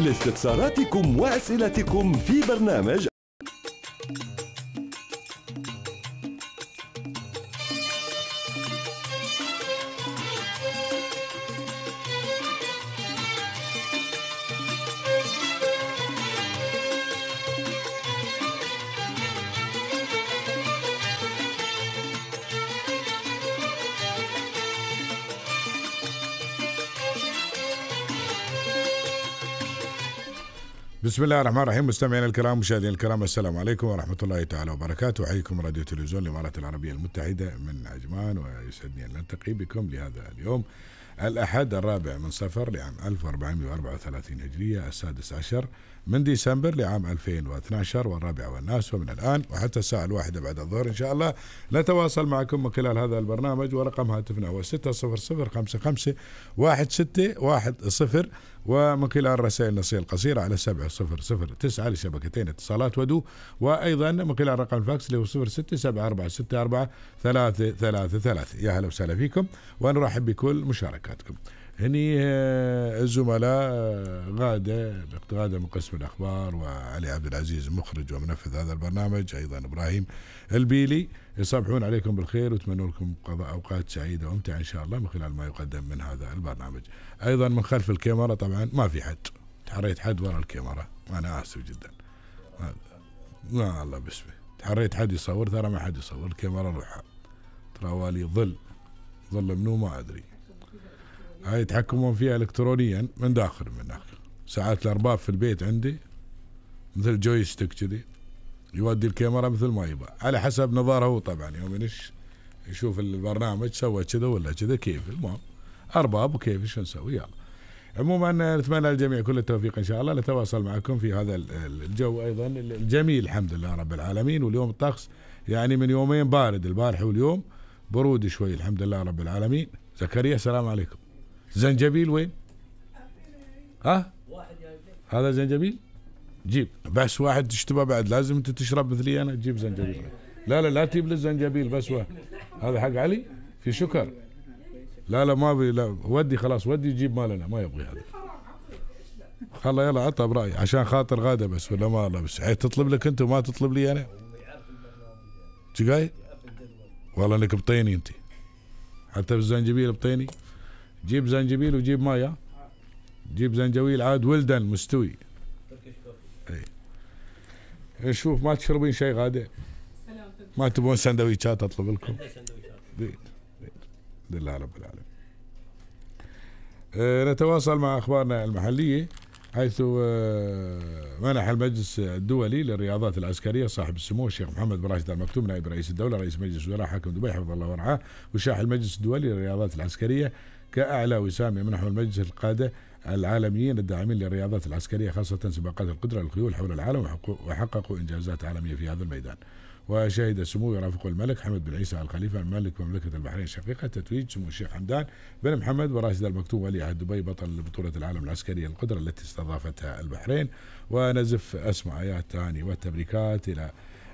لاستفساراتكم وأسئلتكم في برنامج بسم الله الرحمن الرحيم مستمعينا الكرام مشاهدينا الكرام السلام عليكم ورحمه الله تعالى وبركاته احييكم راديو تلفزيون الامارات العربيه المتحده من عجمان ويسعدني ان نلتقي بكم لهذا اليوم الأحد الرابع من صفر لعام 1434 هجرية السادس عشر من ديسمبر لعام 2012 والرابع والناس ومن الآن وحتى الساعة الواحدة بعد الظهر إن شاء الله نتواصل معكم من خلال هذا البرنامج ورقم هاتفنا هو 600 55 16 ومن خلال رسائل إيه النصية القصيرة على 7009 لشبكتين اتصالات ودو وأيضا من خلال رقم الفاكس اللي هو 067464 333 يا هلا وسهلا فيكم ونرحب بكل مشاركاتكم هني آه، الزملاء آه، غادة غادة من قسم الأخبار وعلي عبد العزيز المخرج ومنفذ هذا البرنامج أيضا إبراهيم البيلي يصبحون عليكم بالخير وتمنوا لكم قضاء أوقات سعيدة وممتعة إن شاء الله من خلال ما يقدم من هذا البرنامج أيضا من خلف الكاميرا طبعا ما في حد تحريت حد ورا الكاميرا أنا آسف جدا ما الله باسمه تحريت حد يصور ترى ما حد يصور الكاميرا روحها ترى والي ظل ظل منو ما أدري هاي يتحكمون فيها الكترونيا من داخل من داخل ساعات الارباب في البيت عندي مثل جويستيك كذي يودي الكاميرا مثل ما يبغى على حسب نظاره هو طبعا يوم يشوف البرنامج سوى كذا ولا كذا كيف المهم ارباب وكيف شو نسوي يلا عموما نتمنى للجميع كل التوفيق ان شاء الله نتواصل معكم في هذا الجو ايضا الجميل الحمد لله رب العالمين واليوم الطقس يعني من يومين بارد البارح واليوم برود شوي الحمد لله رب العالمين زكريا السلام عليكم زنجبيل وين ها هذا زنجبيل جيب بس واحد تشتبه بعد لازم انت تشرب مثلي انا تجيب زنجبيل لا لا لا تجيب لي الزنجبيل بس واحد هذا حق علي في شكر لا لا ما ابي لا ودي خلاص ودي جيب مالنا ما يبغي هذا خلا يلا عطى برأي عشان خاطر غاده بس ولا ما الله بس تطلب لك انت وما تطلب لي انا تقاي والله انك بطيني انت حتى بالزنجبيل بطيني جيب زنجبيل وجيب مايه جيب زنجويل عاد ولدن مستوي اي شوف ما تشربين شيء غادي ما تبون سندويشات اطلب لكم بيت بيت لله رب العالمين نتواصل مع اخبارنا المحليه حيث آه، منح المجلس الدولي للرياضات العسكريه صاحب السمو الشيخ محمد بن راشد المكتوم نائب رئيس الدوله رئيس مجلس الوزراء حاكم دبي حفظه الله ورعاه وشاح المجلس الدولي للرياضات العسكريه كأعلى وسام يمنحه المجلس القادة العالميين الداعمين للرياضات العسكرية خاصة سباقات القدرة للخيول حول العالم وحققوا إنجازات عالمية في هذا الميدان وشهد سمو يرافقه الملك حمد بن عيسى الخليفة الملك مملكة البحرين الشقيقة تتويج سمو الشيخ حمدان بن محمد وراشد المكتوم ولي عهد دبي بطل بطولة العالم العسكرية القدرة التي استضافتها البحرين ونزف أسمع آيات تهاني والتبريكات إلى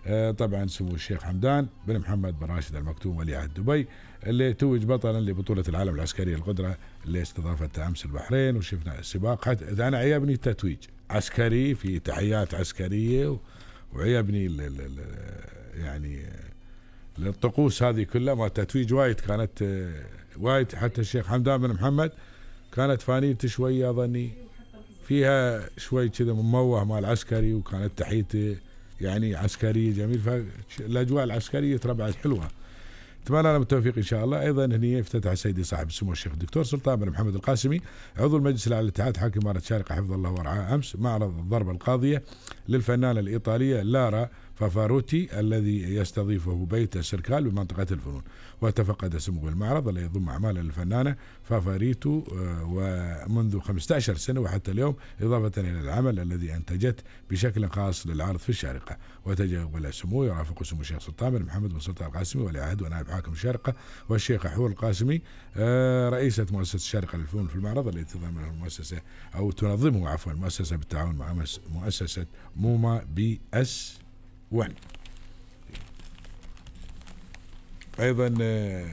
آه، طبعا سمو الشيخ حمدان بن محمد بن راشد المكتوم ولي عهد دبي اللي توج بطلا لبطولة العالم العسكرية القدرة اللي استضافتها أمس البحرين وشفنا السباق حتى أنا عيبني التتويج عسكري في تحيات عسكرية وعيبني ل... ل... ل... يعني الطقوس هذه كلها ما تتويج وايد كانت آه، وايد حتى الشيخ حمدان بن محمد كانت فانيته شوية أظني فيها شوي كذا مموه مال عسكري وكانت تحيته يعني عسكرية جميل فالأجواء العسكرية تربعت حلوة اتمنى لنا التوفيق ان شاء الله ايضا هني افتتح سيدي صاحب السمو الشيخ الدكتور سلطان بن محمد القاسمي عضو المجلس الاعلى للاتحاد حاكم اماره شارقه حفظه الله ورعاه امس معرض الضربه القاضيه للفنانه الايطاليه لارا فافاروتي الذي يستضيفه بيت الشركال بمنطقة الفنون وتفقد سمو المعرض الذي يضم أعمال الفنانة فافاريتو آه، ومنذ 15 سنة وحتى اليوم إضافة إلى العمل الذي أنتجت بشكل خاص للعرض في الشارقة وتجول سمو يرافق سمو الشيخ سلطان بن محمد بن سلطان القاسمي ولي عهد ونائب حاكم الشارقة والشيخ حور القاسمي آه، رئيسة مؤسسة الشارقة للفنون في المعرض التي تضمنه المؤسسة أو تنظمه عفوا المؤسسة بالتعاون مع مؤسسة موما بي اس وهم أيضا آه،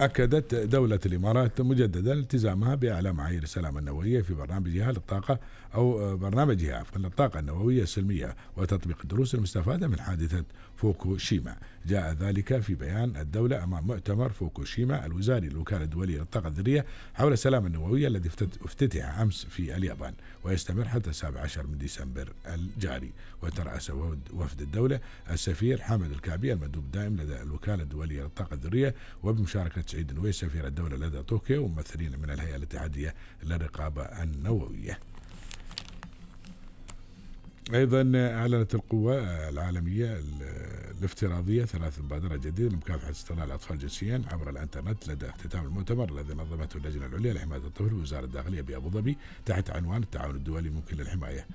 أكدت دولة الإمارات مجددا التزامها بأعلى معايير السلامة النووية في برنامجها للطاقة أو برنامجها عفوا للطاقة النووية السلمية وتطبيق الدروس المستفادة من حادثة فوكوشيما جاء ذلك في بيان الدولة أمام مؤتمر فوكوشيما الوزاري للوكالة الدولية للطاقة الذرية حول السلام النووية الذي افتتح أمس في اليابان ويستمر حتى 17 من ديسمبر الجاري وترأس وفد الدولة السفير حامد الكعبي المندوب الدائم لدى الوكالة الدولية للطاقة الذرية وبمشاركة سعيد نويس سفير الدولة لدى طوكيو وممثلين من الهيئة الاتحادية للرقابة النووية ايضا اعلنت القوى العالميه الافتراضيه ثلاث مبادرات جديده لمكافحه استغلال الاطفال جنسيا عبر الانترنت لدى اختتام المؤتمر الذي نظمته اللجنه العليا لحمايه الطفل ووزاره الداخليه بابو ظبي تحت عنوان التعاون الدولي ممكن للحمايه.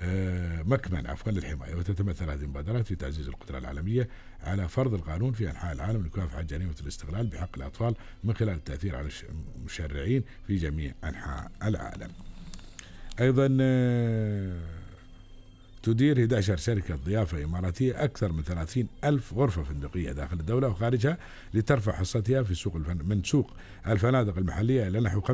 آه، مكمن عفوا للحمايه وتتمثل هذه المبادرات في تعزيز القدره العالميه على فرض القانون في انحاء العالم لمكافحه جريمه الاستغلال بحق الاطفال من خلال التاثير على المشرعين في جميع انحاء العالم. ايضا آه، تدير 11 شركة ضيافة إماراتية أكثر من 30 ألف غرفة فندقية داخل الدولة وخارجها لترفع حصتها في سوق الفن من سوق الفنادق المحلية إلى نحو 25%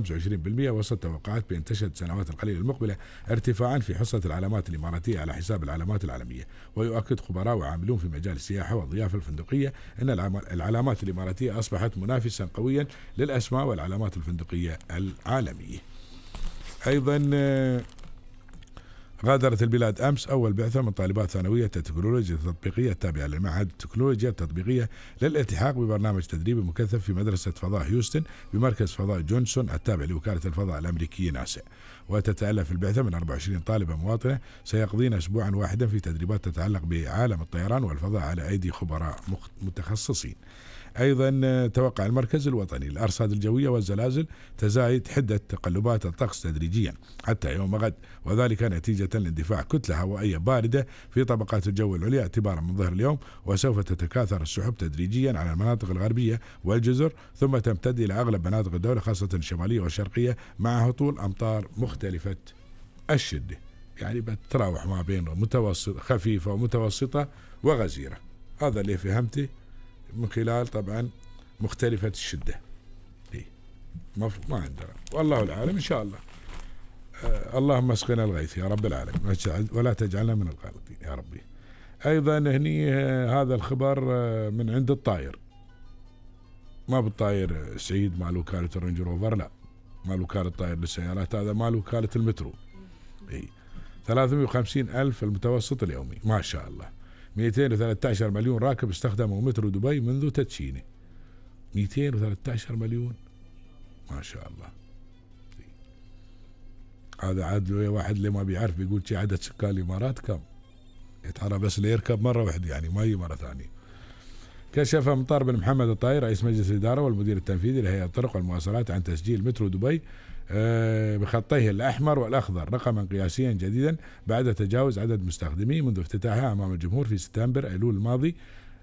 وسط توقعات بأن تشهد السنوات القليلة المقبلة ارتفاعا في حصة العلامات الإماراتية على حساب العلامات العالمية ويؤكد خبراء وعاملون في مجال السياحة والضيافة الفندقية أن العلامات الإماراتية أصبحت منافسا قويا للأسماء والعلامات الفندقية العالمية أيضا آه، غادرت البلاد أمس أول بعثة من طالبات ثانوية التكنولوجيا التطبيقية التابعة لمعهد التكنولوجيا التطبيقية للالتحاق ببرنامج تدريبي مكثف في مدرسة فضاء هيوستن بمركز فضاء جونسون التابع لوكالة الفضاء الأمريكية ناسا وتتألف البعثة من 24 طالبة مواطنة سيقضين أسبوعا واحدا في تدريبات تتعلق بعالم الطيران والفضاء على أيدي خبراء متخصصين أيضا توقع المركز الوطني للأرصاد الجوية والزلازل تزايد حدة تقلبات الطقس تدريجيا حتى يوم غد وذلك نتيجة لاندفاع كتلة هوائية باردة في طبقات الجو العليا اعتبارا من ظهر اليوم وسوف تتكاثر السحب تدريجيا على المناطق الغربية والجزر ثم تمتد إلى أغلب مناطق الدولة خاصة الشمالية والشرقية مع هطول أمطار مختلفة الشدة يعني بتراوح ما بين متوسط خفيفة ومتوسطة وغزيرة هذا اللي فهمته من خلال طبعا مختلفة الشدة ما, ما عندنا والله العالم إن شاء الله آه اللهم اسقنا الغيث يا رب العالمين ولا تجعلنا من الغالطين يا ربي ايضا هني آه، هذا الخبر آه، من عند الطاير ما بالطاير آه، سعيد مال وكاله الرينج روفر لا مال وكاله طاير للسيارات هذا مال وكاله المترو اي 350 الف المتوسط اليومي ما شاء الله 213 مليون راكب استخدموا مترو دبي منذ تدشينه 213 مليون ما شاء الله هذا عاد واحد اللي ما بيعرف بيقول شي عدد سكان الامارات كم يتعرى بس اللي يركب مره واحده يعني ما هي مره ثانيه كشف مطار بن محمد الطائي رئيس مجلس الإدارة والمدير التنفيذي لهيئة الطرق والمواصلات عن تسجيل مترو دبي آه، بخطيه الأحمر والأخضر رقما قياسيا جديدا بعد تجاوز عدد مستخدميه منذ افتتاحها أمام الجمهور في سبتمبر أيلول الماضي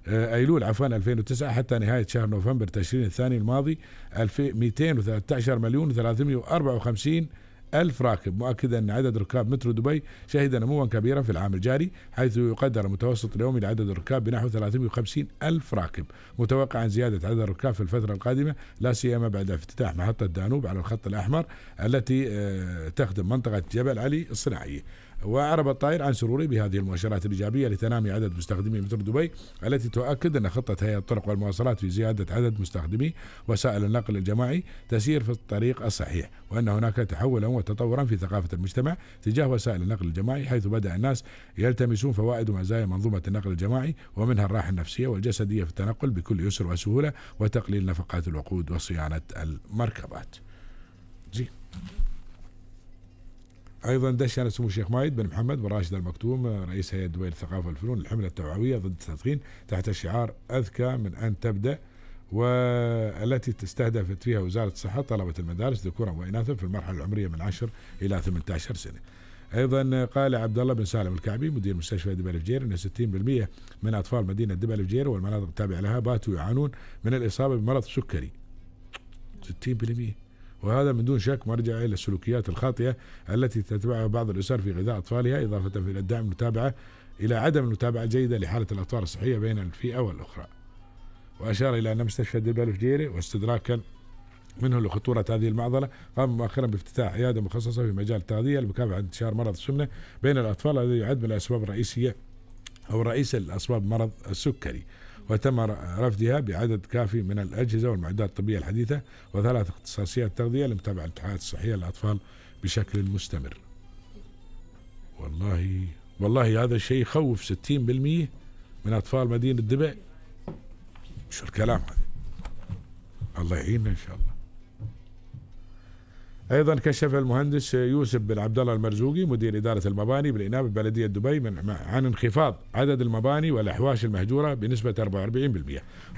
آه، ايلول عفوا 2009 حتى نهايه شهر نوفمبر تشرين الثاني الماضي 213 مليون و354 ألف راكب مؤكدا أن عدد ركاب مترو دبي شهد نموا كبيرا في العام الجاري حيث يقدر المتوسط اليومي لعدد الركاب بنحو 350 ألف راكب متوقعا زيادة عدد الركاب في الفترة القادمة لا سيما بعد افتتاح محطة دانوب على الخط الأحمر التي آه، تخدم منطقة جبل علي الصناعية وأعرب الطائر عن سروره بهذه المؤشرات الإيجابية لتنامي عدد مستخدمي مترو دبي التي تؤكد أن خطة هيئة الطرق والمواصلات في زيادة عدد مستخدمي وسائل النقل الجماعي تسير في الطريق الصحيح وأن هناك تحولا وتطورا في ثقافة المجتمع تجاه وسائل النقل الجماعي حيث بدأ الناس يلتمسون فوائد ومزايا منظومة النقل الجماعي ومنها الراحة النفسية والجسدية في التنقل بكل يسر وسهولة وتقليل نفقات الوقود وصيانة المركبات. زين. ايضا دش سمو الشيخ مايد بن محمد بن راشد المكتوم رئيس هيئه دبي للثقافه والفنون الحمله التوعويه ضد التدخين تحت شعار اذكى من ان تبدا والتي استهدفت فيها وزاره الصحه طلبه المدارس ذكورا واناثا في المرحله العمريه من 10 الى 18 سنه. ايضا قال عبد الله بن سالم الكعبي مدير مستشفى دبي الفجير ان 60% من اطفال مدينه دبي الفجير والمناطق التابعه لها باتوا يعانون من الاصابه بمرض سكري. 60% وهذا من دون شك مرجع الى السلوكيات الخاطئه التي تتبعها بعض الاسر في غذاء اطفالها اضافه الى الدعم المتابعه الى عدم المتابعه الجيده لحاله الاطفال الصحيه بين الفئه والاخرى. واشار الى ان مستشفى دبل الجيري واستدراكا منه لخطورة هذه المعضلة قام مؤخرا بافتتاح عيادة مخصصة في مجال التغذية لمكافحة انتشار مرض السمنة بين الأطفال الذي يعد من الأسباب الرئيسية أو رئيس الأسباب مرض السكري وتم رفدها بعدد كافي من الأجهزة والمعدات الطبية الحديثة وثلاث اختصاصيات تغذية لمتابعة الحالات الصحية للأطفال بشكل مستمر والله والله هذا الشيء يخوف 60% من أطفال مدينة دبي شو الكلام هذا الله يعيننا إن شاء الله ايضا كشف المهندس يوسف بن عبد الله المرزوقي مدير اداره المباني بالانابه ببلديه دبي من عن انخفاض عدد المباني والاحواش المهجوره بنسبه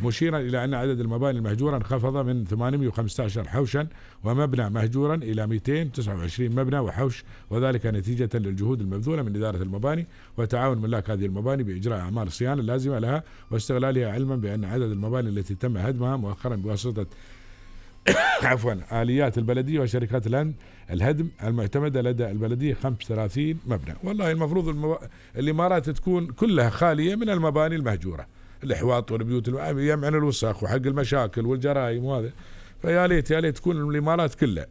44% مشيرا الى ان عدد المباني المهجوره انخفض من 815 حوشا ومبنى مهجورا الى 229 مبنى وحوش وذلك نتيجه للجهود المبذوله من اداره المباني وتعاون ملاك هذه المباني باجراء اعمال الصيانه اللازمه لها واستغلالها علما بان عدد المباني التي تم هدمها مؤخرا بواسطه عفوا آليات البلدية وشركات الهدم الهدم المعتمدة لدى البلدية 35 مبنى والله المفروض المو... الإمارات تكون كلها خالية من المباني المهجورة الإحواط والبيوت الم... يمعن الوسخ وحق المشاكل والجرائم وهذا فيا ليت يا ليت تكون الإمارات كلها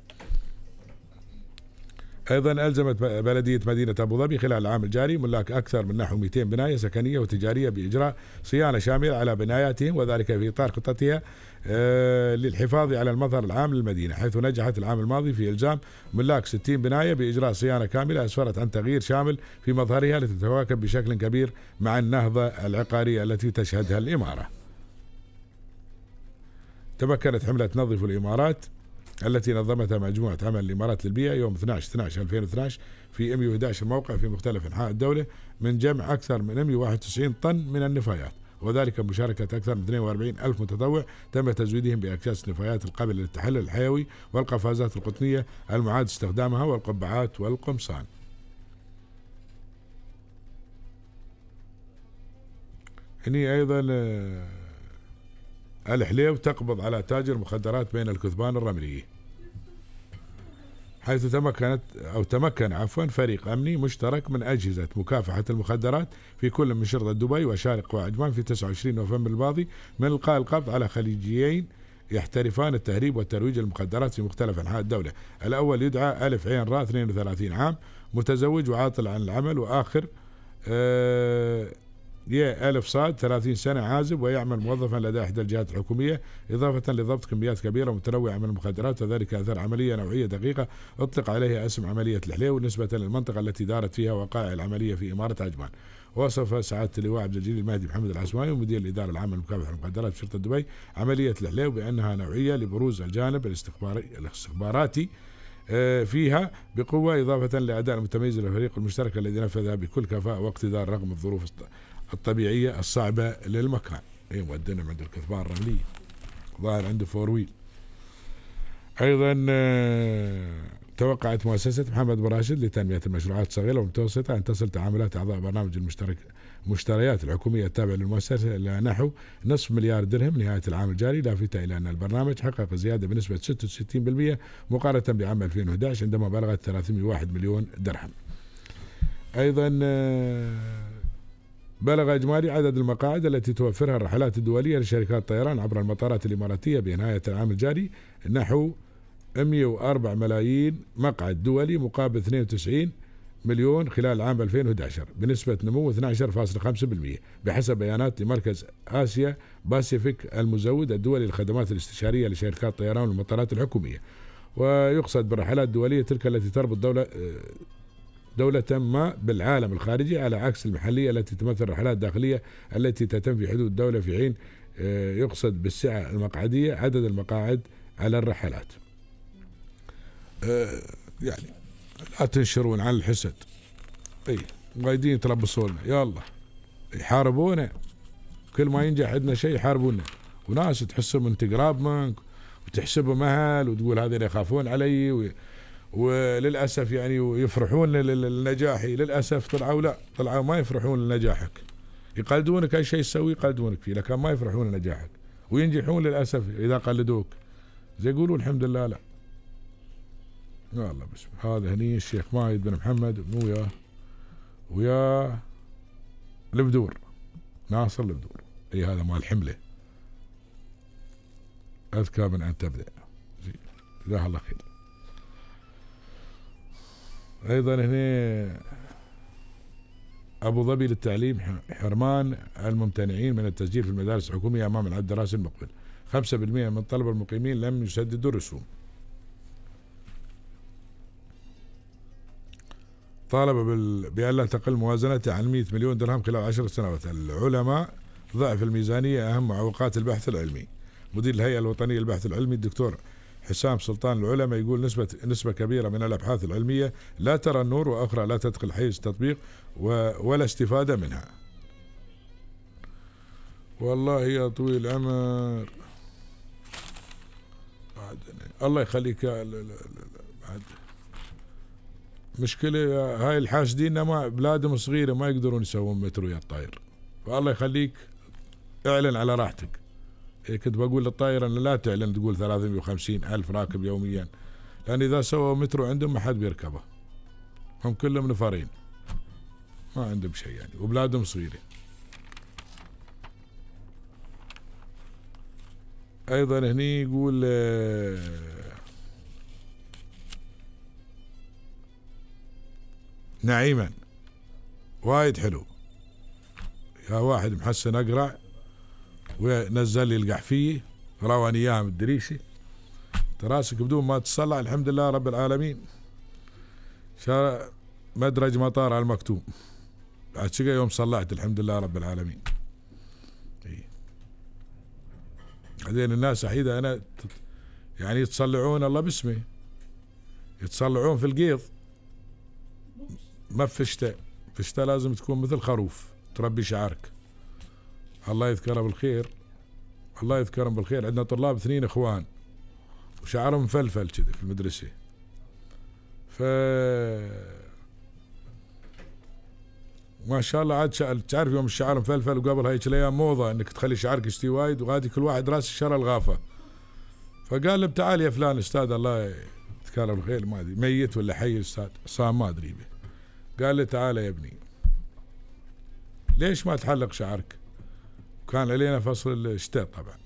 أيضا ألزمت بلدية مدينة أبو ظبي خلال العام الجاري ملاك أكثر من نحو 200 بناية سكنية وتجارية بإجراء صيانة شاملة على بناياتهم وذلك في إطار خطتها آه، للحفاظ على المظهر العام للمدينة حيث نجحت العام الماضي في إلزام ملاك 60 بناية بإجراء صيانة كاملة أسفرت عن تغيير شامل في مظهرها لتتواكب بشكل كبير مع النهضة العقارية التي تشهدها الإمارة تمكنت حملة نظف الإمارات التي نظمتها مجموعة عمل الإمارات للبيئة يوم 12 12 2012 في 111 موقع في مختلف أنحاء الدولة من جمع أكثر من 191 طن من النفايات وذلك بمشاركة أكثر من 42 ألف متطوع تم تزويدهم بأكياس نفايات القابلة للتحلل الحيوي والقفازات القطنية المعاد استخدامها والقبعات والقمصان هني أيضا آه، الحليب تقبض على تاجر مخدرات بين الكثبان الرملية حيث تمكنت أو تمكن عفوا فريق أمني مشترك من أجهزة مكافحة المخدرات في كل من شرطة دبي وشارق وعجمان في 29 نوفمبر الماضي من إلقاء القبض على خليجيين يحترفان التهريب والترويج للمخدرات في مختلف أنحاء الدولة الأول يدعى ألف عين را 32 عام متزوج وعاطل عن العمل وآخر آه يا ألف صاد 30 سنة عازب ويعمل موظفا لدى إحدى الجهات الحكومية إضافة لضبط كميات كبيرة متنوعة من المخدرات وذلك أثر عملية نوعية دقيقة أطلق عليها اسم عملية الحليو نسبة للمنطقة التي دارت فيها وقائع العملية في إمارة عجمان وصف سعادة اللواء عبد الجليل المهدي محمد العسواني مدير الإدارة العامة لمكافحة المخدرات في شرطة دبي عملية الحليو بأنها نوعية لبروز الجانب الاستخباري الاستخباراتي آه، فيها بقوة إضافة لأداء المتميز للفريق المشترك الذي نفذها بكل كفاءة واقتدار رغم الظروف الطبيعية الصعبة للمكان اي ودنا عند الكثبان الرملية ظاهر عنده فور ويل ايضا آه، توقعت مؤسسة محمد بن راشد لتنمية المشروعات الصغيرة والمتوسطة أن تصل تعاملات أعضاء برنامج المشترك المشتريات الحكومية التابعة للمؤسسة إلى نحو نصف مليار درهم نهاية العام الجاري لافتة إلى أن البرنامج حقق زيادة بنسبة 66% مقارنة بعام 2011 عندما بلغت 301 مليون درهم أيضا آه، بلغ إجمالي عدد المقاعد التي توفرها الرحلات الدولية لشركات الطيران عبر المطارات الإماراتية بنهاية العام الجاري نحو 104 ملايين مقعد دولي مقابل 92 مليون خلال عام 2011 بنسبة نمو 12.5% بحسب بيانات لمركز آسيا باسيفيك المزود الدولي للخدمات الاستشارية لشركات الطيران والمطارات الحكومية ويقصد بالرحلات الدولية تلك التي تربط دولة آه، دولة ما بالعالم الخارجي على عكس المحلية التي تمثل الرحلات الداخلية التي تتم في حدود الدولة في حين آه، يقصد بالسعة المقعدية عدد المقاعد على الرحلات آه، يعني لا تنشرون عن الحسد اي مقايدين يتلبسونا يلا يحاربونا كل ما ينجح عندنا شيء يحاربونا وناس تحسهم انت قراب منك وتحسبهم اهل وتقول اللي يخافون علي وللاسف يعني ويفرحون لنجاحي للاسف طلعوا لا طلعوا ما يفرحون لنجاحك يقلدونك اي شيء تسويه يقلدونك فيه لكن ما يفرحون لنجاحك وينجحون للاسف اذا قلدوك زي يقولوا الحمد لله لا والله بسم هذا هني الشيخ مايد بن محمد مو وياه ويا البدور ناصر البدور اي هذا مال حمله اذكى من ان تبدا جزاه الله خير ايضا هنا ابو ظبي للتعليم حرمان الممتنعين من التسجيل في المدارس الحكوميه امام العد الدراسي المقبل 5% من الطلبه المقيمين لم يسددوا الرسوم طالب بال... بأن لا تقل موازنته عن 100 مليون درهم خلال 10 سنوات العلماء ضعف الميزانية أهم معوقات البحث العلمي مدير الهيئة الوطنية للبحث العلمي الدكتور حسام سلطان العلماء يقول نسبة نسبة كبيرة من الأبحاث العلمية لا ترى النور وأخرى لا تدخل حيز التطبيق ولا استفادة منها والله يا طويل العمر الله يخليك لا لا لا بعد مشكلة هاي الحاسدين ما بلادهم صغيرة ما يقدرون يسوون مترو يا الطاير فالله يخليك اعلن على راحتك إيه، كنت بقول للطائرة لا تعلن تقول 350 ألف راكب يوميا لأن إذا سووا مترو عندهم ما حد بيركبه هم كلهم نفرين ما عندهم شيء يعني وبلادهم صغيرة أيضا هني يقول آه، نعيما وايد حلو يا واحد محسن أقرع ونزل لي القحفيه رواني اياها من الدريشه تراسك بدون ما تصلح الحمد لله رب العالمين شارع مدرج مطار على المكتوم بعد شقى يوم صلحت الحمد لله رب العالمين بعدين إيه. الناس احيدا انا يعني يتصلعون الله باسمي يتصلعون في القيض ما في شتاء في الشتاء لازم تكون مثل خروف تربي شعرك الله يذكره بالخير الله يذكرهم بالخير عندنا طلاب اثنين اخوان وشعرهم مفلفل كذي في المدرسه ف ما شاء الله عاد شعر تعرف يوم الشعر مفلفل وقبل هيك الايام موضه انك تخلي شعرك يشتي وايد وغادي كل واحد راس الشرى الغافه فقال له تعال يا فلان استاذ الله يذكره بالخير ما ادري ميت ولا حي استاذ صام ما ادري به قال له تعال يا ابني ليش ما تحلق شعرك؟ كان علينا فصل الشتاء طبعا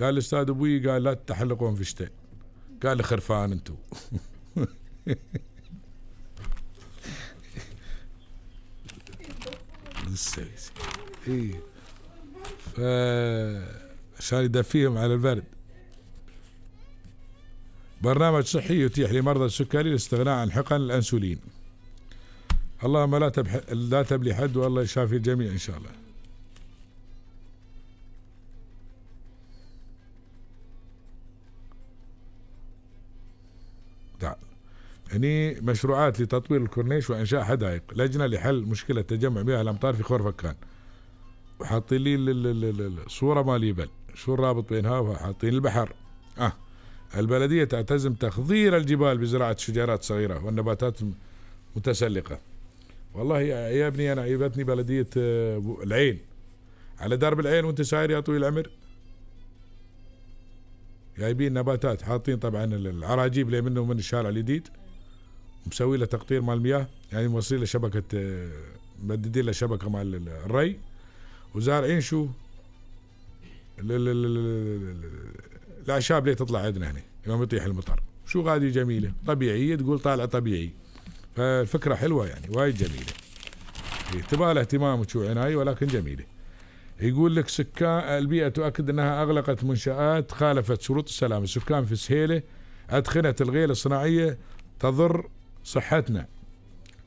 قال الاستاذ ابوي قال لا تتحلقون في الشتاء قال لي خرفان انتو إيه. ف عشان يدفيهم على البرد برنامج صحي يتيح لمرضى السكري الاستغناء عن حقن الانسولين اللهم لا تبح... لا تبلي حد والله يشافي الجميع ان شاء الله هني مشروعات لتطوير الكورنيش وانشاء حدائق لجنه لحل مشكله تجمع مياه الامطار في خورفكان وحاطين لي الصوره مال يبل شو الرابط بينها وحاطين البحر اه البلديه تعتزم تخضير الجبال بزراعه شجرات صغيره والنباتات متسلقه والله يا ابني انا عيبتني بلديه آه، العين على درب العين وانت ساير يا طويل العمر جايبين نباتات حاطين طبعا العراجيب اللي منه من الشارع الجديد مسوي له تقطير مال المياه يعني موصل له شبكه آه، مددين له شبكه مال الري وزارعين شو الاعشاب اللي تطلع عندنا هنا يوم يطيح المطر شو غادي جميله طبيعيه تقول طالعه طبيعي فالفكره حلوه يعني وايد جميله تبغى له اهتمام وشو عنايه ولكن جميله يقول لك سكان البيئه تؤكد انها اغلقت منشات خالفت شروط السلام السكان في سهيله ادخنت الغيل الصناعيه تضر صحتنا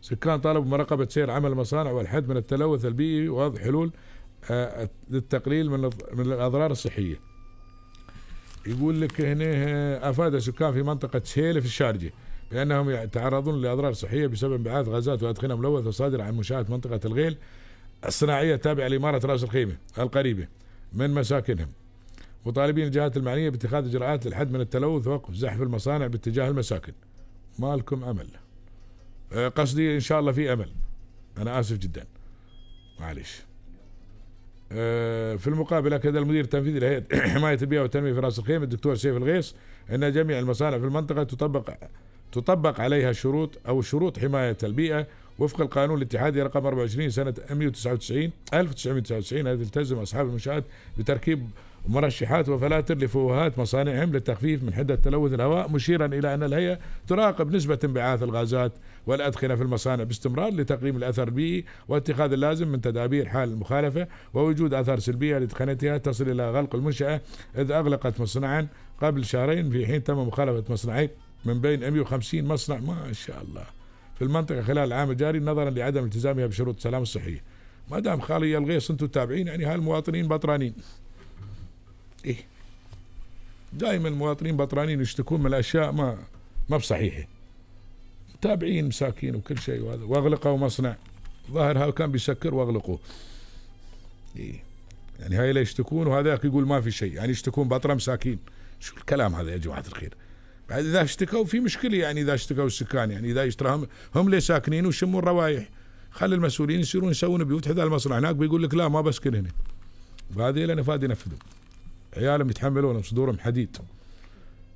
سكان طالبوا مراقبة سير عمل المصانع والحد من التلوث البيئي ووضع حلول آه، للتقليل من من الأضرار الصحية يقول لك هنا أفاد سكان في منطقة سهيلة في الشارجة بأنهم يتعرضون لأضرار صحية بسبب انبعاث غازات وأدخنة ملوثة صادرة عن منشآت منطقة الغيل الصناعية التابعة لإمارة رأس الخيمة القريبة من مساكنهم مطالبين الجهات المعنية باتخاذ إجراءات للحد من التلوث ووقف زحف المصانع باتجاه المساكن مالكم أمل آه، قصدي ان شاء الله في امل انا اسف جدا معلش آه، في المقابل اكد المدير التنفيذي لهيئه حمايه البيئه والتنميه في راس الخيم الدكتور سيف الغيس ان جميع المصانع في المنطقه تطبق تطبق عليها شروط او شروط حمايه البيئه وفق القانون الاتحادي رقم 24 سنه 199 1999 هذه تلتزم اصحاب المنشات بتركيب مرشحات وفلاتر لفوهات مصانعهم للتخفيف من حدة تلوث الهواء مشيرا إلى أن الهيئة تراقب نسبة انبعاث الغازات والأدخنة في المصانع باستمرار لتقييم الأثر البيئي واتخاذ اللازم من تدابير حال المخالفة ووجود آثار سلبية لأدخنتها تصل إلى غلق المنشأة إذ أغلقت مصنعا قبل شهرين في حين تم مخالفة مصنعين من بين 150 مصنع ما شاء الله في المنطقة خلال العام الجاري نظرا لعدم التزامها بشروط السلامة الصحية ما دام خالي الغيص انتم تابعين يعني هالمواطنين بطرانين ايه دائما المواطنين بطرانين يشتكون من الاشياء ما ما بصحيحه متابعين مساكين وكل شيء وهذا واغلقوا مصنع ظاهر هذا كان بيسكر واغلقوه إيه. يعني هاي يشتكون وهذاك يقول ما في شيء يعني يشتكون بطرة مساكين شو الكلام هذا يا جماعة الخير بعد إذا اشتكوا في مشكلة يعني إذا اشتكوا السكان يعني إذا يشتراهم هم اللي ساكنين ويشموا الروايح خلي المسؤولين يصيرون يسوون بيوت هذا المصنع هناك بيقول لك لا ما بسكن هنا وهذه لنا فادي ينفذوا عيالهم يتحملون صدورهم حديد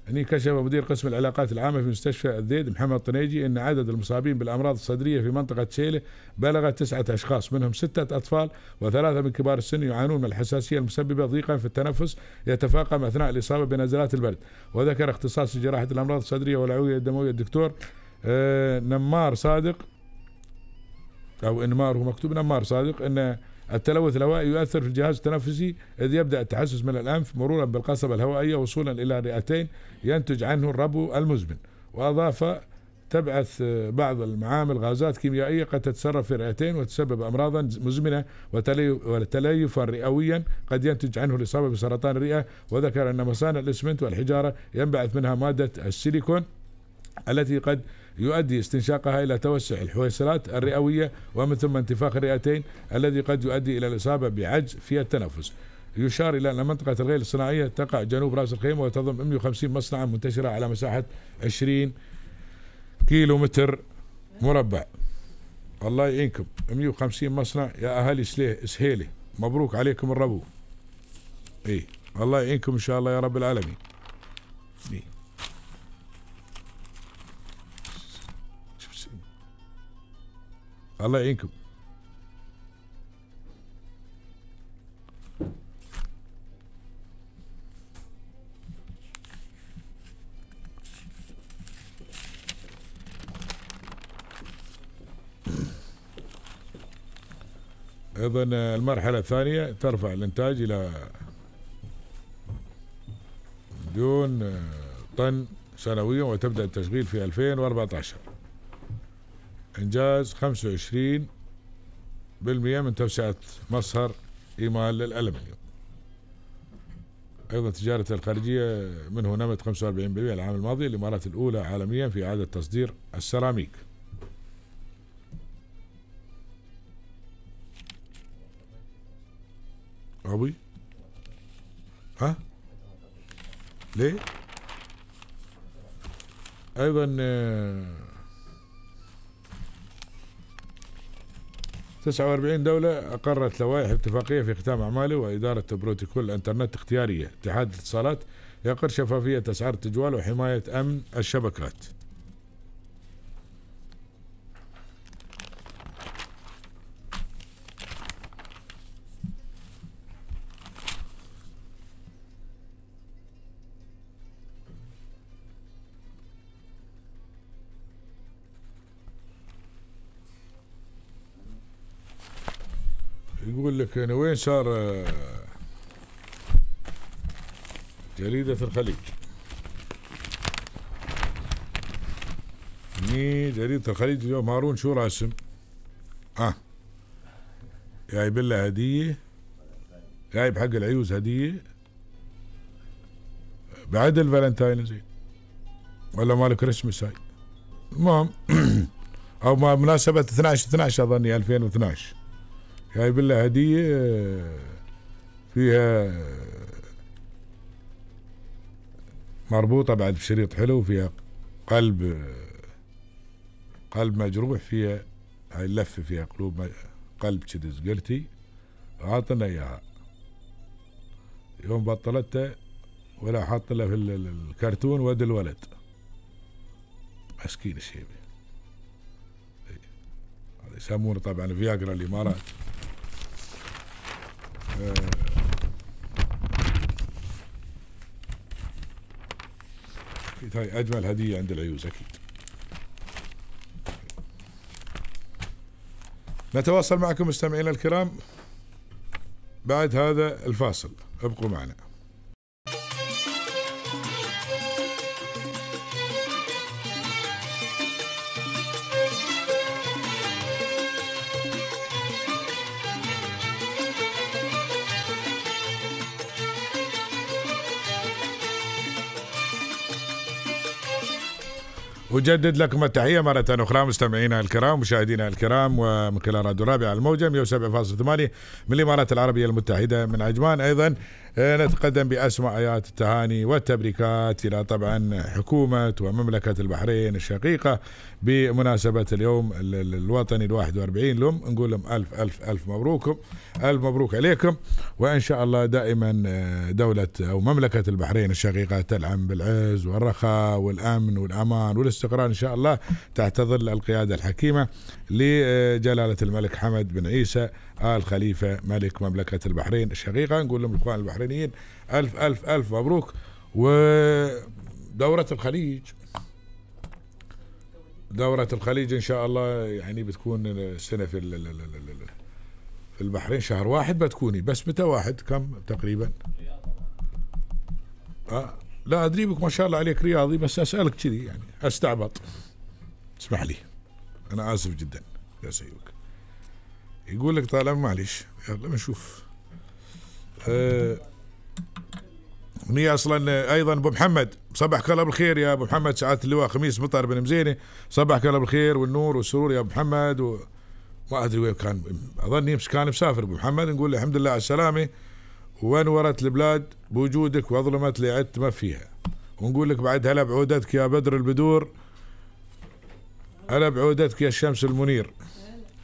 هني كشف مدير قسم العلاقات العامة في مستشفى الذيد محمد طنيجي أن عدد المصابين بالأمراض الصدرية في منطقة شيلة بلغ تسعة أشخاص منهم ستة أطفال وثلاثة من كبار السن يعانون من الحساسية المسببة ضيقا في التنفس يتفاقم أثناء الإصابة بنزلات البرد وذكر اختصاص جراحة الأمراض الصدرية والعوية الدموية الدكتور آه، نمار صادق أو إنمار هو مكتوب نمار صادق أنه التلوث الهوائي يؤثر في الجهاز التنفسي إذ يبدأ التحسس من الأنف مرورا بالقصبة الهوائية وصولا إلى الرئتين ينتج عنه الربو المزمن وأضاف تبعث بعض المعامل غازات كيميائية قد تتسرب في الرئتين وتسبب أمراضا مزمنة وتليفا رئويا قد ينتج عنه الإصابة بسرطان الرئة وذكر أن مصانع الإسمنت والحجارة ينبعث منها مادة السيليكون التي قد يؤدي استنشاقها إلى توسع الحويصلات الرئوية ومن ثم انتفاخ الرئتين الذي قد يؤدي إلى الإصابة بعجز في التنفس يشار إلى أن منطقة الغيل الصناعية تقع جنوب رأس الخيمة وتضم 150 مصنعا منتشرة على مساحة 20 كيلو متر مربع الله يعينكم 150 مصنع يا أهالي سهيلة مبروك عليكم الربو اي الله يعينكم إن شاء الله يا رب العالمين إيه. الله يعينكم ايضا المرحله الثانيه ترفع الانتاج الى مليون طن سنويا وتبدا التشغيل في 2014 إنجاز 25 من توسعة مصهر إيمال للألمنيوم أيضا تجارة الخارجية منه نمت 45% العام الماضي الإمارات الأولى عالميا في إعادة تصدير السيراميك ابوي ها ليه أيضا آه، 49 دولة أقرت لوائح اتفاقية في ختام أعماله وإدارة بروتوكول الإنترنت اختيارية اتحاد الاتصالات يقر شفافية أسعار التجوال وحماية أمن الشبكات انشار آه، جريدة في الخليج مي جريدة الخليج اليوم هارون شو راسم اه جايب له هدية جايب حق العيوز هدية بعد الفالنتاين زين ولا مال كريسمس هاي المهم او ما مناسبة 12 12 اظني 2012 جايب لها هدية فيها مربوطة بعد بشريط حلو فيها قلب قلب مجروح فيها هاي اللفة فيها قلوب قلب كذي زقرتي عاطنا اياها يوم بطلتها ولا حاط له في الكرتون ود الولد مسكين الشيبه إيه. يسمونه طبعا فياجرا الامارات هاي آه. اجمل هديه عند العيوز اكيد نتواصل معكم مستمعينا الكرام بعد هذا الفاصل ابقوا معنا أجدد لكم التحية مرة أخرى مستمعينا الكرام مشاهدينا الكرام ومن خلال راديو رابع الموجة 107.8 من الإمارات العربية المتحدة من عجمان أيضا نتقدم بأسمع آيات التهاني والتبريكات إلى طبعا حكومة ومملكة البحرين الشقيقة بمناسبة اليوم الوطني ال 41 لهم نقول لهم ألف ألف ألف مبروكم ألف مبروك عليكم وإن شاء الله دائما آه، دولة أو مملكة البحرين الشقيقة تلعن بالعز والرخاء والأمن والأمان والاستقرار إن شاء الله تحت ظل القيادة الحكيمة لجلالة الملك حمد بن عيسى آل خليفة ملك مملكة البحرين الشقيقة نقول لهم الإخوان البحرين الاوكرانيين الف الف الف مبروك ودورة الخليج دورة الخليج ان شاء الله يعني بتكون السنة في في البحرين شهر واحد بتكوني بس متى واحد كم تقريبا آه لا ادري بك ما شاء الله عليك رياضي بس اسالك كذي يعني استعبط اسمح لي انا اسف جدا يا سيدك يقول لك طالما معلش يلا بنشوف آه هي أصلا أيضا أبو محمد صباح الله بالخير يا أبو محمد سعاده اللواء خميس مطر بن مزيني صباح الله بالخير والنور والسرور يا أبو محمد و... ما أدري وين كان أظني أمس كان مسافر أبو محمد نقول الحمد لله على السلامة وأنورت البلاد بوجودك وأظلمت لعدت ما فيها ونقول لك بعد هلا بعودتك يا بدر البدور هلا بعودتك يا الشمس المنير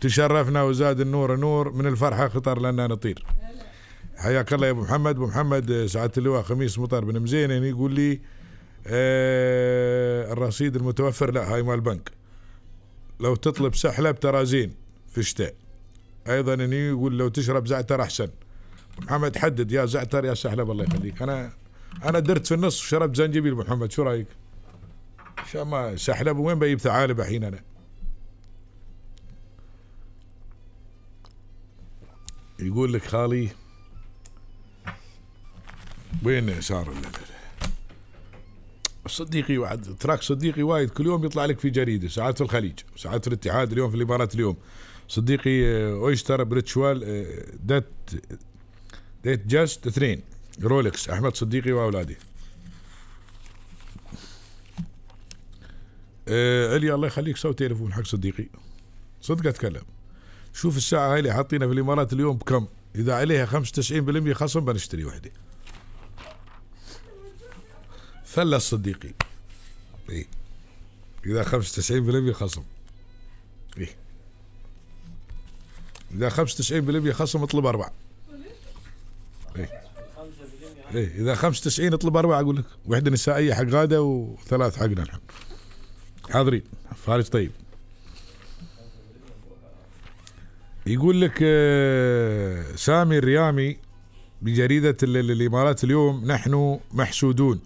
تشرفنا وزاد النور نور من الفرحة خطر لنا نطير حياك الله يا ابو محمد ابو محمد آه، سعاده اللواء خميس مطر بن مزين يعني يقول لي آه الرصيد المتوفر لا هاي مال البنك لو تطلب سحله بترازين في الشتاء ايضا اني يقول لو تشرب زعتر احسن محمد حدد يا زعتر يا سحله الله يخليك انا انا درت في النص وشربت زنجبيل محمد شو رايك؟ شو ما سحلب وين بجيب ثعالب الحين انا؟ يقول لك خالي وين صار صديقي واحد تراك صديقي وايد كل يوم يطلع لك في جريده ساعات في الخليج ساعات في الاتحاد اليوم في الامارات اليوم صديقي اويستر بريتشوال دات ديت جاست اثنين رولكس احمد صديقي واولادي آه علي الله يخليك سوي تليفون حق صديقي صدق اتكلم شوف الساعه هاي اللي حاطينها في الامارات اليوم بكم اذا عليها 95% خصم بنشتري وحده فله الصديقي ايه اذا 95% خصم ايه اذا 95% خصم اطلب اربعه ايه ايه اذا 95 اطلب اربعه اقول لك وحده نسائيه حق غاده وثلاث حقنا الحق حاضرين فارج طيب يقول لك آه، سامي الريامي بجريدة الإمارات اليوم نحن محسودون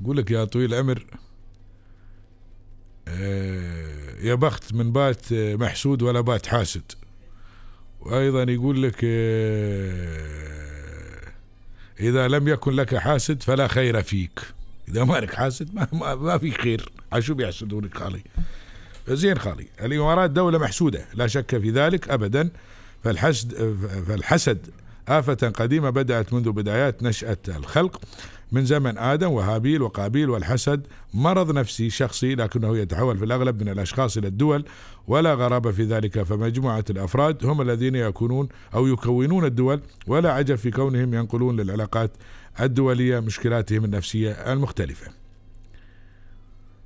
يقول لك يا طويل العمر آه، يا بخت من بات آه، محسود ولا بات حاسد وأيضا يقول لك آه، إذا لم يكن لك حاسد فلا خير فيك إذا ما لك حاسد ما, ما, ما في خير عشو بيحسدونك خالي زين خالي الإمارات دولة محسودة لا شك في ذلك أبدا فالحسد, فالحسد آفة قديمة بدأت منذ بدايات نشأة الخلق من زمن آدم وهابيل وقابيل والحسد مرض نفسي شخصي لكنه يتحول في الأغلب من الأشخاص إلى الدول ولا غرابة في ذلك فمجموعة الأفراد هم الذين يكونون أو يكونون الدول ولا عجب في كونهم ينقلون للعلاقات الدولية مشكلاتهم النفسية المختلفة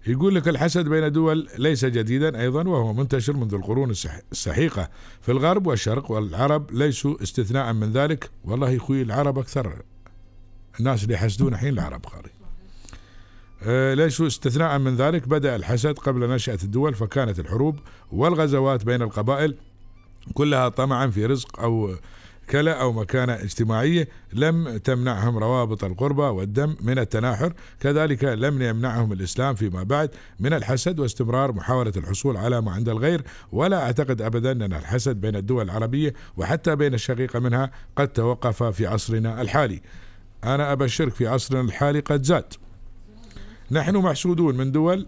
يقول لك الحسد بين دول ليس جديدا ايضا وهو منتشر منذ القرون السحيقه في الغرب والشرق والعرب ليسوا استثناء من ذلك والله اخوي العرب اكثر الناس اللي يحسدون الحين العرب خارج آه، ليش استثناء من ذلك بدأ الحسد قبل نشأة الدول فكانت الحروب والغزوات بين القبائل كلها طمعا في رزق أو كلا أو مكانة اجتماعية لم تمنعهم روابط القربة والدم من التناحر كذلك لم يمنعهم الإسلام فيما بعد من الحسد واستمرار محاولة الحصول على ما عند الغير ولا أعتقد أبدا أن الحسد بين الدول العربية وحتى بين الشقيقة منها قد توقف في عصرنا الحالي أنا أبشرك في عصرنا الحالي قد زاد نحن محسودون من دول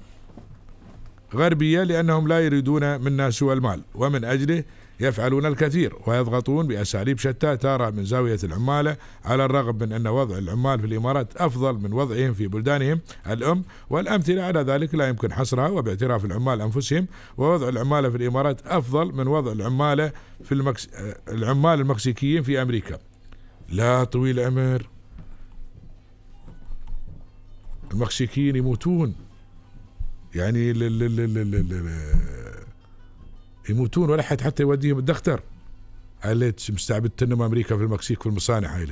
غربية لأنهم لا يريدون منا سوى المال ومن أجله يفعلون الكثير ويضغطون بأساليب شتى تارة من زاوية العمالة على الرغم من أن وضع العمال في الإمارات أفضل من وضعهم في بلدانهم الأم والأمثلة على ذلك لا يمكن حصرها وباعتراف العمال أنفسهم ووضع العمالة في الإمارات أفضل من وضع العمالة في المكس... العمال المكسيكيين في أمريكا لا طويل أمر المكسيكيين يموتون يعني يموتون ولا حد حتى يوديهم الدختر اللي مستعبد تنم امريكا في المكسيك في المصانع هاي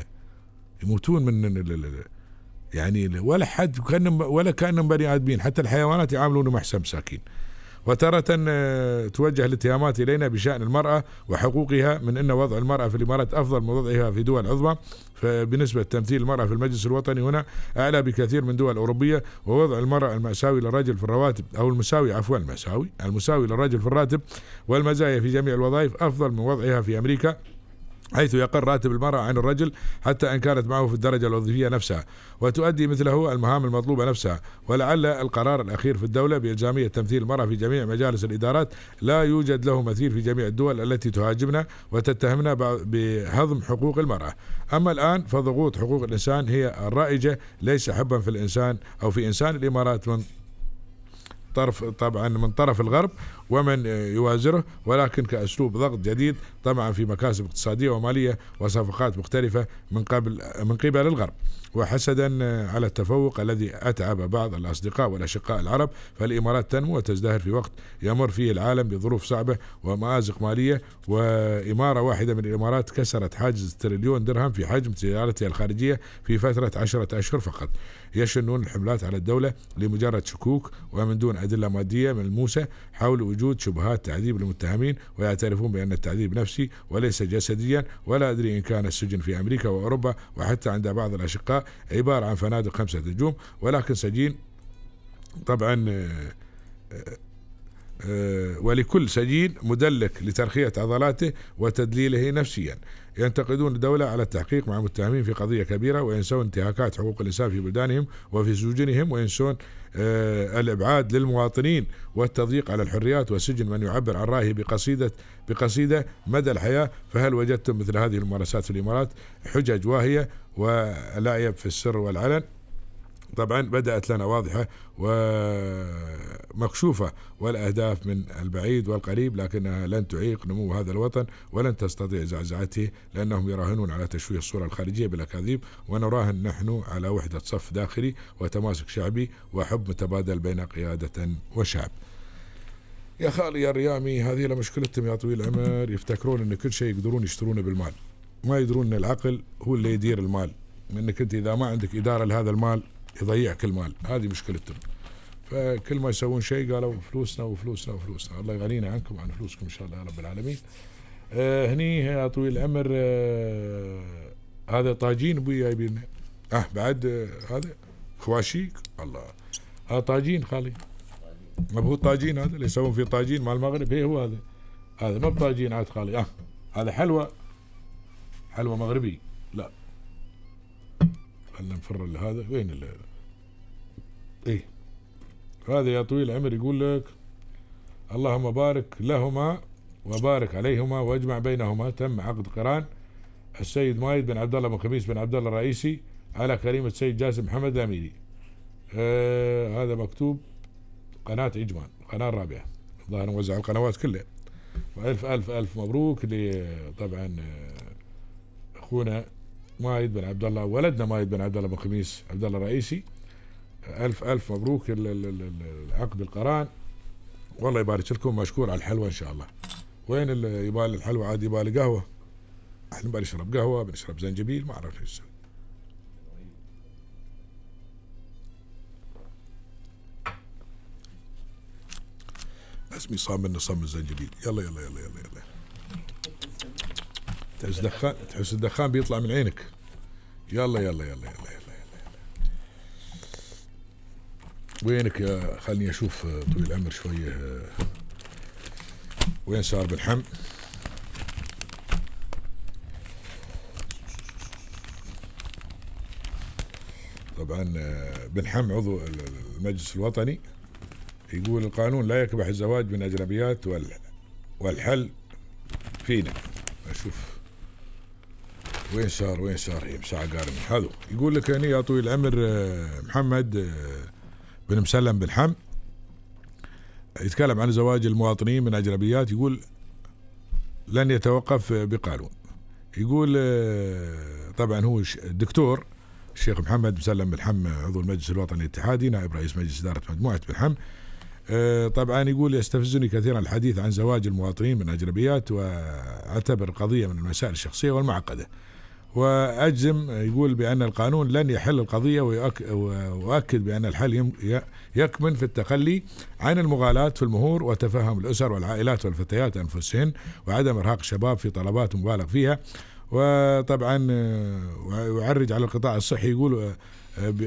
يموتون من يعني ولا حد كانهم ولا كانهم بني ادمين حتى الحيوانات يعاملونهم احسن مساكين وتارة آه، توجه الاتهامات إلينا بشأن المرأة وحقوقها من أن وضع المرأة في الإمارات أفضل من وضعها في دول عظمى فبنسبة تمثيل المرأة في المجلس الوطني هنا أعلى بكثير من دول أوروبية ووضع المرأة المأساوي للرجل في الرواتب أو المساوي عفوا المساوي المساوي للرجل في الراتب والمزايا في جميع الوظائف أفضل من وضعها في أمريكا حيث يقل راتب المرأة عن الرجل حتى إن كانت معه في الدرجة الوظيفية نفسها وتؤدي مثله المهام المطلوبة نفسها ولعل القرار الأخير في الدولة بإلزامية تمثيل المرأة في جميع مجالس الإدارات لا يوجد له مثيل في جميع الدول التي تهاجمنا وتتهمنا بهضم حقوق المرأة أما الآن فضغوط حقوق الإنسان هي الرائجة ليس حبا في الإنسان أو في إنسان الإمارات من طرف طبعا من طرف الغرب ومن يوازره ولكن كأسلوب ضغط جديد طبعا في مكاسب اقتصادية ومالية وصفقات مختلفة من قبل من قبل الغرب وحسدا على التفوق الذي أتعب بعض الأصدقاء والأشقاء العرب فالإمارات تنمو وتزدهر في وقت يمر فيه العالم بظروف صعبة ومآزق مالية وإمارة واحدة من الإمارات كسرت حاجز تريليون درهم في حجم تجارتها الخارجية في فترة عشرة أشهر فقط يشنون الحملات على الدولة لمجرد شكوك ومن دون أدلة مادية ملموسة حول وجود شبهات تعذيب المتهمين ويعترفون بأن التعذيب نفسي وليس جسديا ولا أدري إن كان السجن في أمريكا وأوروبا وحتى عند بعض الأشقاء عبارة عن فنادق خمسة نجوم ولكن سجين طبعا آه، آه، آه، ولكل سجين مدلك لترخية عضلاته وتدليله نفسيا ينتقدون الدولة على التحقيق مع متهمين في قضية كبيرة وينسون انتهاكات حقوق الإنسان في بلدانهم وفي سجونهم وينسون آه، الإبعاد للمواطنين والتضييق على الحريات وسجن من يعبر عن رأيه بقصيدة بقصيدة مدى الحياة فهل وجدتم مثل هذه الممارسات في الإمارات حجج واهية ولا يب في السر والعلن طبعا بدأت لنا واضحة ومكشوفة والأهداف من البعيد والقريب لكنها لن تعيق نمو هذا الوطن ولن تستطيع زعزعته لأنهم يراهنون على تشويه الصورة الخارجية بالأكاذيب ونراهن نحن على وحدة صف داخلي وتماسك شعبي وحب متبادل بين قيادة وشعب يا خالي يا الريامي هذه مشكلتهم يا طويل العمر يفتكرون ان كل شيء يقدرون يشترونه بالمال ما يدرون ان العقل هو اللي يدير المال انك انت اذا ما عندك اداره لهذا المال يضيعك المال هذه مشكلتهم فكل ما يسوون شيء قالوا فلوسنا وفلوسنا وفلوسنا الله يغنينا عنكم وعن فلوسكم ان شاء الله يا رب العالمين آه هني يا طويل العمر آه هذا طاجين ابوي جايبين اه بعد آه هذا خواشيك الله هذا طاجين خالي ما هو طاجين هذا اللي يسوون فيه طاجين مال المغرب هي هو هذا هذا ما بطاجين عاد خالي اه هذا حلوى حلوى مغربي خلينا نفر لهذا وين اللي ايه هذا يا طويل العمر يقول لك اللهم بارك لهما وبارك عليهما واجمع بينهما تم عقد قران السيد مايد بن عبد الله بن خميس بن عبد الله الرئيسي على كريمة السيد جاسم محمد الأميري آه هذا مكتوب قناة عجمان القناة الرابعة الظاهر موزع القنوات كلها وألف ألف ألف مبروك طبعا آه، أخونا مايد بن عبد الله ولدنا مايد بن عبد الله بن خميس عبد الله الرئيسي الف الف مبروك العقد القران والله يبارك لكم مشكور على الحلوه ان شاء الله وين يبال الحلوه عاد يبال قهوه احنا نبغى نشرب قهوه بنشرب زنجبيل ما اعرف ايش اسمي صام انه صم الزنجبيل يلا يلا يلا يلا يلا, يلا. تحس دخان تحس الدخان بيطلع من عينك يلا يلا يلا يلا يلا, يلا. وينك يا خليني اشوف آه، طويل العمر شويه آه، وين صار بالحم طبعا آه، بن حم عضو المجلس الوطني يقول القانون لا يكبح الزواج من اجنبيات والحل فينا اشوف وين صار وين صار هي مساعة قارم حلو يقول لك هني يا طويل العمر آه، محمد آه، بن مسلم حم يتكلم عن زواج المواطنين من أجنبيات يقول لن يتوقف بقانون يقول آه، طبعا هو الدكتور الشيخ محمد مسلم حم عضو المجلس الوطني الاتحادي نائب رئيس مجلس إدارة مجموعة حم طبعا يقول يستفزني كثيرا الحديث عن زواج المواطنين من أجنبيات وأعتبر قضية من المسائل الشخصية والمعقدة وأجزم يقول بأن القانون لن يحل القضية ويؤكد بأن الحل يكمن في التخلي عن المغالاة في المهور وتفهم الأسر والعائلات والفتيات أنفسهن وعدم إرهاق الشباب في طلبات مبالغ فيها وطبعا ويعرج على القطاع الصحي يقول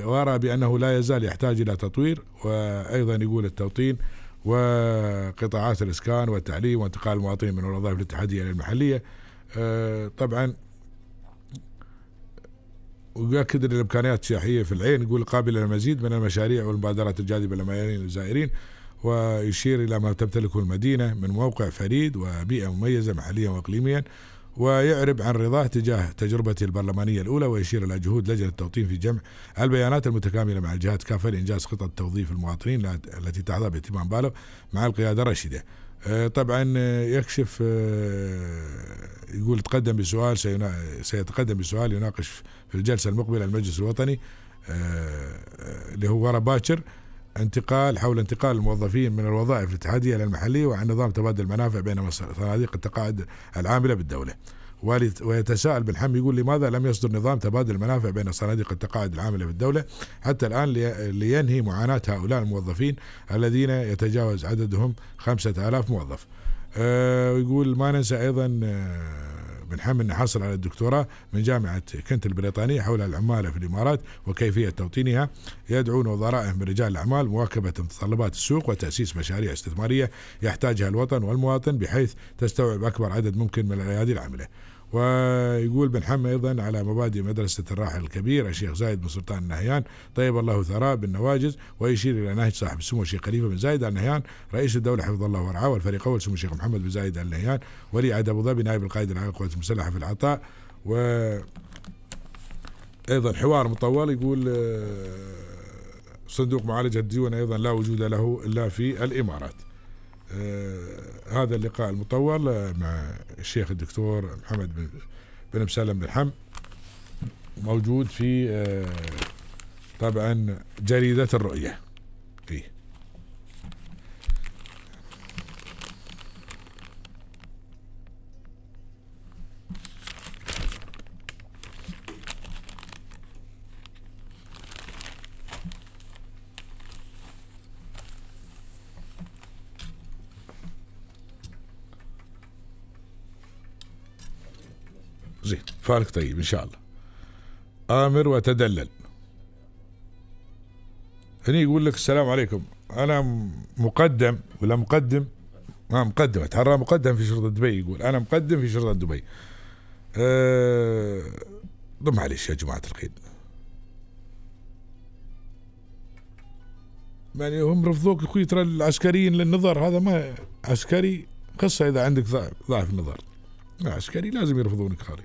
وارى بأنه لا يزال يحتاج إلى تطوير وأيضا يقول التوطين وقطاعات الإسكان والتعليم وانتقال المواطنين من الوظائف الاتحادية إلى المحلية أه، طبعا ويؤكد ان الامكانيات السياحيه في العين يقول قابله للمزيد من المشاريع والمبادرات الجاذبه للملايين الزائرين ويشير الى ما تمتلكه المدينه من موقع فريد وبيئه مميزه محليا واقليميا ويعرب عن رضاه تجاه تجربته البرلمانية الأولى ويشير إلى جهود لجنة التوطين في جمع البيانات المتكاملة مع الجهات كافة لإنجاز خطة توظيف المواطنين التي تحظى باهتمام بالغ مع القيادة الرشيدة آه، طبعا آه، يكشف آه، يقول تقدم بسؤال سيتقدم بسؤال يناقش في الجلسة المقبلة المجلس الوطني اللي هو ورا باكر انتقال حول انتقال الموظفين من الوظائف الاتحادية إلى المحلية وعن نظام تبادل المنافع بين صناديق التقاعد العاملة بالدولة ويتساءل بالحم يقول لماذا لم يصدر نظام تبادل المنافع بين صناديق التقاعد العامله بالدوله حتى الان لينهي معاناه هؤلاء الموظفين الذين يتجاوز عددهم 5000 موظف ويقول آه، ما ننسى ايضا آه، حمد حصل على الدكتوراه من جامعة كنت البريطانية حول العمالة في الإمارات وكيفية توطينها يدعون وزرائهم من رجال الأعمال مواكبة متطلبات السوق وتأسيس مشاريع استثمارية يحتاجها الوطن والمواطن بحيث تستوعب أكبر عدد ممكن من الأيادي العاملة ويقول بن حمى أيضا على مبادئ مدرسة الراحل الكبير الشيخ زايد بن سلطان النهيان طيب الله ثراء بالنواجز ويشير إلى نهج صاحب السمو الشيخ خليفة بن زايد النهيان رئيس الدولة حفظ الله ورعاه والفريق أول سمو الشيخ محمد بن زايد النهيان ولي عهد أبو ظبي نائب القائد العام للقوات المسلحة في العطاء و أيضا حوار مطول يقول آه، صندوق معالجة الديون أيضا لا وجود له إلا في الإمارات آه، هذا اللقاء المطول مع الشيخ الدكتور محمد بن بن مسلم بن حم موجود في آه، طبعا جريدة الرؤية فالك طيب ان شاء الله امر وتدلل هني يقول لك السلام عليكم انا مقدم ولا مقدم ما آه، مقدم اتحرى مقدم في شرطه دبي يقول انا مقدم في شرطه دبي أه معلش يا جماعه الخير يعني هم رفضوك اخوي ترى العسكريين للنظر هذا ما عسكري قصه اذا عندك ضعف نظر عسكري لازم يرفضونك خالي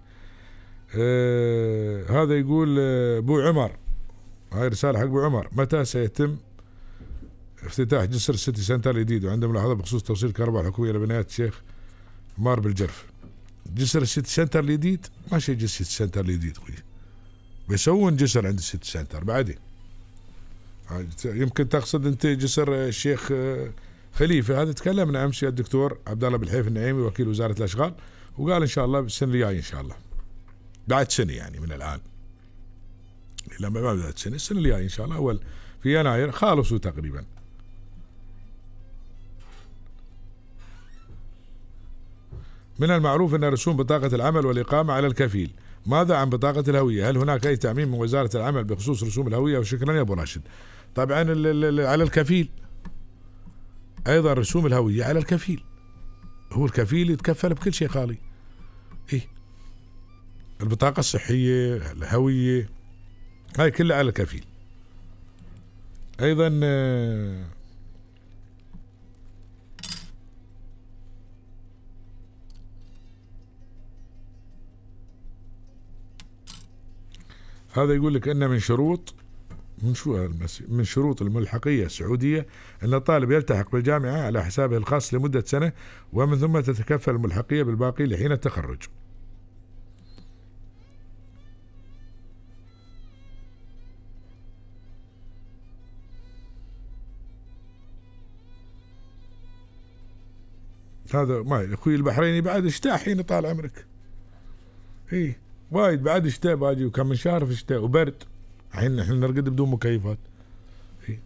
آه هذا يقول آه بو عمر هاي رسالة حق بو عمر متى سيتم افتتاح جسر سيتي سنتر الجديد وعنده ملاحظة بخصوص توصيل الكهرباء الحكومية لبنايات الشيخ مار بالجرف جسر السيتي سنتر الجديد ما شيء جسر سيتي سنتر الجديد خوي بيسوون جسر عند السيتي سنتر بعدين يمكن تقصد انت جسر الشيخ آه، آه، خليفه هذا تكلمنا امس يا الدكتور عبد الله بالحيف النعيمي وكيل وزاره الاشغال وقال ان شاء الله بالسنه الجايه ان شاء الله بعد سنه يعني من الان لما ما بدات السنه السنه الجايه ان شاء الله اول في يناير خالصوا تقريبا من المعروف ان رسوم بطاقه العمل والاقامه على الكفيل ماذا عن بطاقة الهوية؟ هل هناك أي تعميم من وزارة العمل بخصوص رسوم الهوية؟ وشكرا يا أبو راشد. طبعا على الكفيل. أيضا رسوم الهوية على الكفيل. هو الكفيل يتكفل بكل شيء خالي. إيه البطاقه الصحيه الهويه هاي كلها على كفيل ايضا آه، هذا يقول لك ان من شروط من شو من شروط الملحقيه السعوديه ان الطالب يلتحق بالجامعه على حسابه الخاص لمده سنه ومن ثم تتكفل الملحقيه بالباقي لحين التخرج. هذا ما اخوي البحريني بعد اشتاء حين طال عمرك اي وايد بعد اشتاء باجي وكان من شهر في الشتاء وبرد الحين احنا نرقد بدون مكيفات اي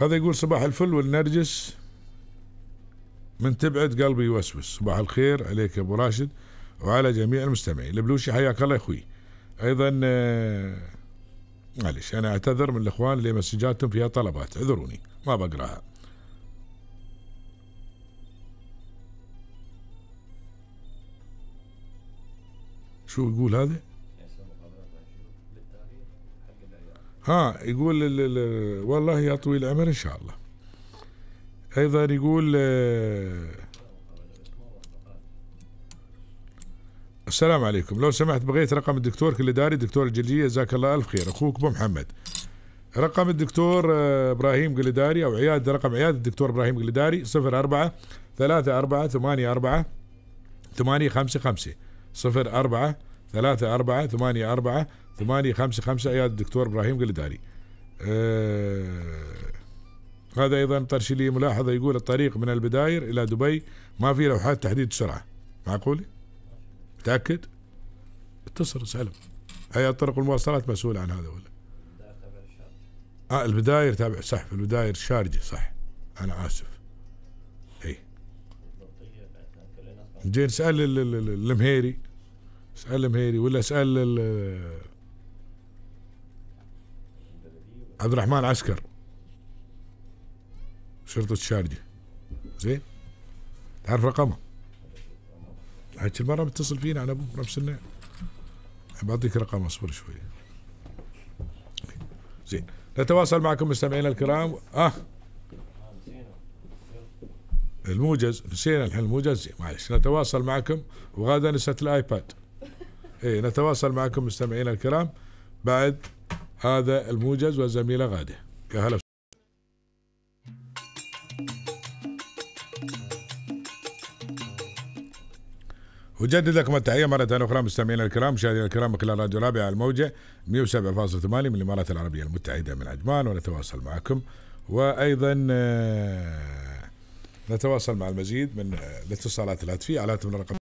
هذا يقول صباح الفل والنرجس من تبعد قلبي يوسوس صباح الخير عليك يا ابو راشد وعلى جميع المستمعين البلوشي حياك الله اخوي ايضا آه، معلش انا اعتذر من الاخوان اللي مسجاتهم فيها طلبات اعذروني ما بقراها شو يقول هذا؟ ها يقول والله يا طويل العمر ان شاء الله ايضا يقول آه السلام عليكم لو سمحت بغيت رقم الدكتور كل داري دكتور الجلجية جزاك الله ألف خير أخوك أبو محمد رقم الدكتور آه، إبراهيم قلداري أو عيادة رقم عيادة الدكتور إبراهيم قلداري صفر أربعة ثلاثة أربعة ثمانية أربعة ثمانية خمسة خمسة صفر أربعة ثلاثة أربعة ثمانية أربعة ثمانية خمسة خمسة عيادة الدكتور إبراهيم قلداري أه هذا ايضا طرش لي ملاحظه يقول الطريق من البداير الى دبي ما في لوحات تحديد السرعه معقوله متاكد اتصل اسالهم هيئه طرق المواصلات مسؤوله عن هذا ولا آه البداير تابع صح في البداير شارجه صح انا اسف اي زين اسال المهيري اسال المهيري ولا اسال عبد الرحمن عسكر شرطه شارجه زين تعرف رقمه هيك المرة بتصل فينا على نفس النعم بعطيك رقم اصبر شوي زين نتواصل معكم مستمعينا الكرام اه الموجز نسينا الحين الموجز معلش نتواصل معكم وغادة نسيت الايباد ايه نتواصل معكم مستمعينا الكرام بعد هذا الموجز وزميله غاده يا هلا أجدد لكم التحية مرة أخرى مستمعينا الكرام مشاهدينا الكرام من خلال راديو رابع الموجة 107.8 من الإمارات العربية المتحدة من عجمان ونتواصل معكم وأيضا آه، نتواصل مع المزيد من آه، الاتصالات الهاتفية على الرقم